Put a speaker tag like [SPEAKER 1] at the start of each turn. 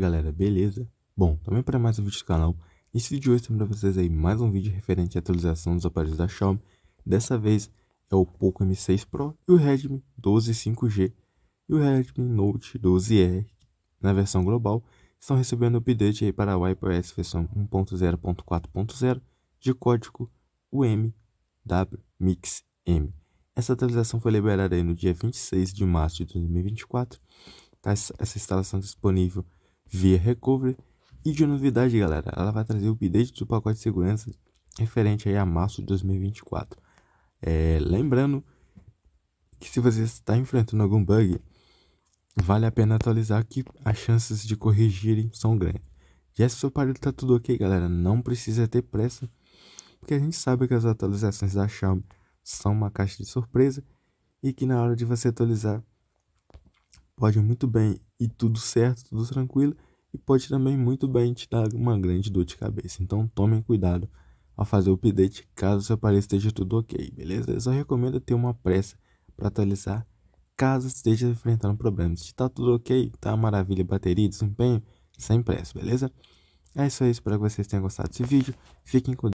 [SPEAKER 1] galera, beleza? Bom, também para mais um vídeo do canal. Nesse vídeo hoje para vocês aí mais um vídeo referente à atualização dos aparelhos da Xiaomi. Dessa vez é o Poco M6 Pro e o Redmi 12 5G e o Redmi Note 12R na versão global estão recebendo update aí para a iOS versão 1.0.4.0 de código UMWMixM. Essa atualização foi liberada aí no dia 26 de março de 2024. Tá essa instalação disponível via Recovery. E de novidade, galera, ela vai trazer o update do pacote de segurança referente aí a março de 2024. É, lembrando que se você está enfrentando algum bug, vale a pena atualizar que as chances de corrigirem são grandes. Já se o seu aparelho está tudo ok, galera, não precisa ter pressa, porque a gente sabe que as atualizações da Xiaomi são uma caixa de surpresa e que na hora de você atualizar Pode muito bem e tudo certo, tudo tranquilo, e pode também muito bem te dar uma grande dor de cabeça. Então tomem cuidado ao fazer o update caso seu aparelho esteja tudo ok, beleza? Eu só recomendo ter uma pressa para atualizar caso esteja enfrentando problemas. Se está tudo ok, tá maravilha, bateria, desempenho, sem pressa, beleza? É isso aí, espero que vocês tenham gostado desse vídeo. Fiquem com